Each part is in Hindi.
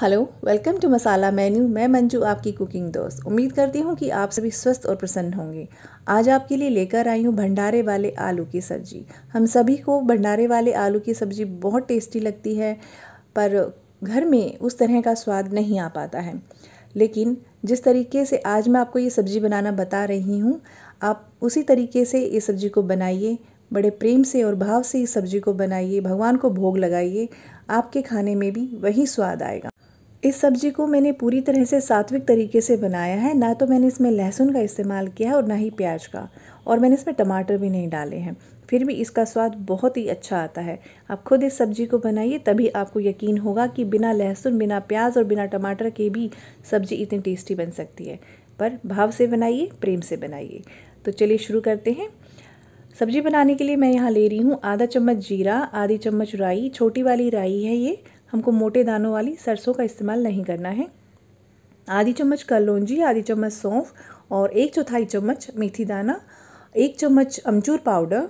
Hello welcome to masala menu मैं मंजू आपकी कुकिंग दोस्त उम्मीद करती हूँ कि आप सभी स्वस्थ और प्रसन्न होंगे आज आपके लिए लेकर आई हूँ भंडारे वाले आलू की सब्ज़ी हम सभी को भंडारे वाले आलू की सब्ज़ी बहुत टेस्टी लगती है पर घर में उस तरह का स्वाद नहीं आ पाता है लेकिन जिस तरीके से आज मैं आपको ये सब्ज़ी बनाना बता रही हूँ आप उसी तरीके से ये सब्ज़ी को बनाइए बड़े प्रेम से और भाव से इस सब्ज़ी को बनाइए भगवान को भोग लगाइए आपके खाने में भी वही स्वाद आएगा इस सब्जी को मैंने पूरी तरह से सात्विक तरीके से बनाया है ना तो मैंने इसमें लहसुन का इस्तेमाल किया है और ना ही प्याज का और मैंने इसमें टमाटर भी नहीं डाले हैं फिर भी इसका स्वाद बहुत ही अच्छा आता है आप खुद इस सब्ज़ी को बनाइए तभी आपको यकीन होगा कि बिना लहसुन बिना प्याज और बिना टमाटर के भी सब्ज़ी इतनी टेस्टी बन सकती है पर भाव से बनाइए प्रेम से बनाइए तो चलिए शुरू करते हैं सब्ज़ी बनाने के लिए मैं यहाँ ले रही हूँ आधा चम्मच जीरा आधी चम्मच राई छोटी वाली राई है ये हमको मोटे दानों वाली सरसों का इस्तेमाल नहीं करना है आधी चम्मच कलौंजी आधी चम्मच सौंफ और एक चौथाई चम्मच मेथी दाना एक चम्मच अमचूर पाउडर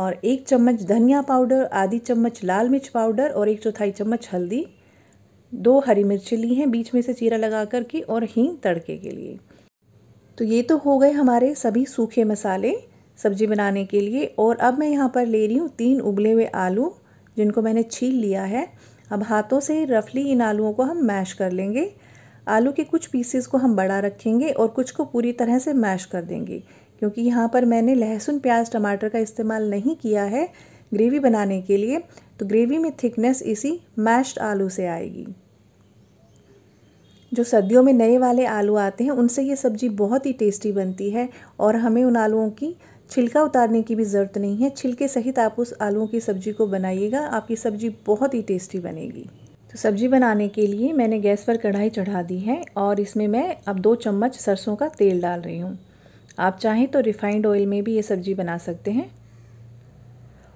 और एक चम्मच धनिया पाउडर आधी चम्मच लाल मिर्च पाउडर और एक चौथाई चम्मच हल्दी दो हरी मिर्ची ली हैं बीच में से चीरा लगा कर के और हींग तड़के के लिए तो ये तो हो गए हमारे सभी सूखे मसाले सब्जी बनाने के लिए और अब मैं यहाँ पर ले रही हूँ तीन उबले हुए आलू जिनको मैंने छील लिया है अब हाथों से रफली इन आलुओं को हम मैश कर लेंगे आलू के कुछ पीसेस को हम बड़ा रखेंगे और कुछ को पूरी तरह से मैश कर देंगे क्योंकि यहाँ पर मैंने लहसुन प्याज टमाटर का इस्तेमाल नहीं किया है ग्रेवी बनाने के लिए तो ग्रेवी में थिकनेस इसी मैश्ड आलू से आएगी जो सर्दियों में नए वाले आलू आते हैं उनसे ये सब्ज़ी बहुत ही टेस्टी बनती है और हमें उन आलुओं की छिलका उतारने की भी ज़रूरत नहीं है छिलके सहित आप उस आलुओं की सब्ज़ी को बनाइएगा आपकी सब्ज़ी बहुत ही टेस्टी बनेगी तो सब्ज़ी बनाने के लिए मैंने गैस पर कढ़ाई चढ़ा दी है और इसमें मैं अब दो चम्मच सरसों का तेल डाल रही हूँ आप चाहें तो रिफ़ाइंड ऑयल में भी ये सब्ज़ी बना सकते हैं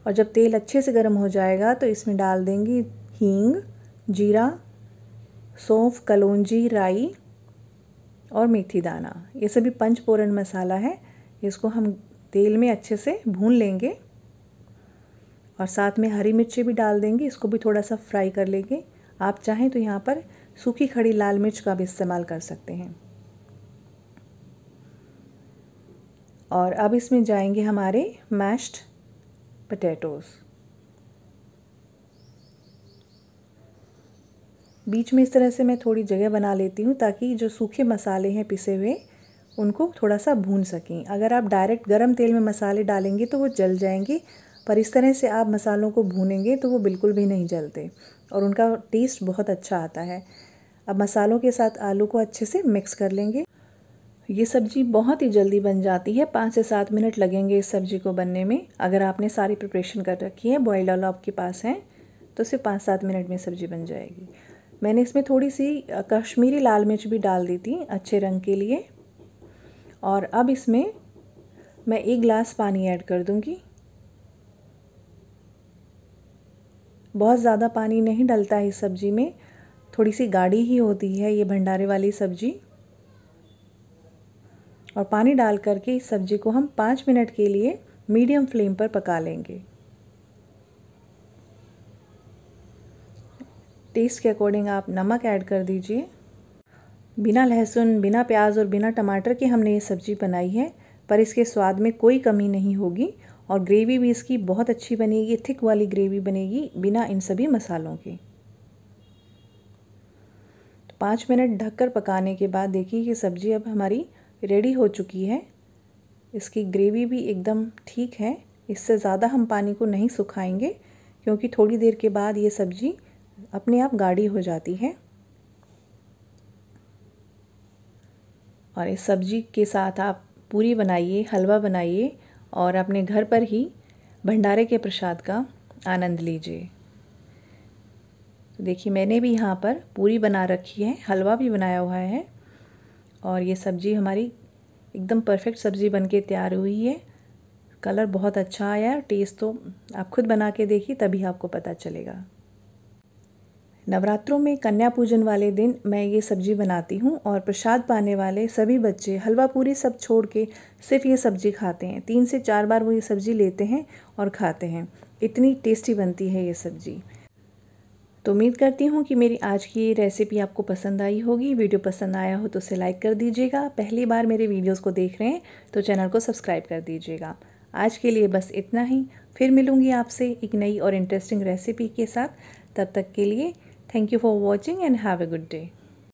और जब तेल अच्छे से गर्म हो जाएगा तो इसमें डाल देंगी हींग जीरा सौंफ कलौजी राई और मेथी दाना ये सभी पंचपोरन मसाला है इसको हम तेल में अच्छे से भून लेंगे और साथ में हरी मिर्ची भी डाल देंगे इसको भी थोड़ा सा फ्राई कर लेंगे आप चाहें तो यहाँ पर सूखी खड़ी लाल मिर्च का भी इस्तेमाल कर सकते हैं और अब इसमें जाएंगे हमारे मैश्ड पटेटोज़ बीच में इस तरह से मैं थोड़ी जगह बना लेती हूँ ताकि जो सूखे मसाले हैं पिसे हुए उनको थोड़ा सा भून सकें अगर आप डायरेक्ट गर्म तेल में मसाले डालेंगे तो वो जल जाएंगे पर इस तरह से आप मसालों को भूनेंगे तो वो बिल्कुल भी नहीं जलते और उनका टेस्ट बहुत अच्छा आता है अब मसालों के साथ आलू को अच्छे से मिक्स कर लेंगे ये सब्ज़ी बहुत ही जल्दी बन जाती है पाँच से सात मिनट लगेंगे इस सब्ज़ी को बनने में अगर आपने सारी प्रिपरेशन कर रखी है बॉयल्ड आलू आपके पास हैं तो सिर्फ पाँच सात मिनट में सब्ज़ी बन जाएगी मैंने इसमें थोड़ी सी कश्मीरी लाल मिर्च भी डाल दी थी अच्छे रंग के लिए और अब इसमें मैं एक गिलास पानी ऐड कर दूंगी बहुत ज़्यादा पानी नहीं डलता है इस सब्ज़ी में थोड़ी सी गाढ़ी ही होती है ये भंडारे वाली सब्ज़ी और पानी डाल करके इस सब्ज़ी को हम पाँच मिनट के लिए मीडियम फ्लेम पर पका लेंगे टेस्ट के अकॉर्डिंग आप नमक ऐड कर दीजिए बिना लहसुन बिना प्याज और बिना टमाटर के हमने ये सब्ज़ी बनाई है पर इसके स्वाद में कोई कमी नहीं होगी और ग्रेवी भी इसकी बहुत अच्छी बनेगी थिक वाली ग्रेवी बनेगी बिना इन सभी मसालों के तो पाँच मिनट ढककर पकाने के बाद देखिए कि सब्ज़ी अब हमारी रेडी हो चुकी है इसकी ग्रेवी भी एकदम ठीक है इससे ज़्यादा हम पानी को नहीं सुखाएंगे क्योंकि थोड़ी देर के बाद ये सब्ज़ी अपने आप गाढ़ी हो जाती है और इस सब्ज़ी के साथ आप पूरी बनाइए हलवा बनाइए और अपने घर पर ही भंडारे के प्रसाद का आनंद लीजिए तो देखिए मैंने भी यहाँ पर पूरी बना रखी है हलवा भी बनाया हुआ है और ये सब्ज़ी हमारी एकदम परफेक्ट सब्ज़ी बनके तैयार हुई है कलर बहुत अच्छा आया है टेस्ट तो आप खुद बना के देखिए तभी आपको पता चलेगा नवरात्रों में कन्या पूजन वाले दिन मैं ये सब्जी बनाती हूँ और प्रसाद पाने वाले सभी बच्चे हलवा पूरी सब छोड़ के सिर्फ ये सब्जी खाते हैं तीन से चार बार वो ये सब्जी लेते हैं और खाते हैं इतनी टेस्टी बनती है ये सब्जी तो उम्मीद करती हूँ कि मेरी आज की ये रेसिपी आपको पसंद आई होगी वीडियो पसंद आया हो तो उसे लाइक कर दीजिएगा पहली बार मेरे वीडियोस को देख रहे हैं तो चैनल को सब्सक्राइब कर दीजिएगा आज के लिए बस इतना ही फिर मिलूँगी आपसे एक नई और इंटरेस्टिंग रेसिपी के साथ तब तक के लिए Thank you for watching and have a good day.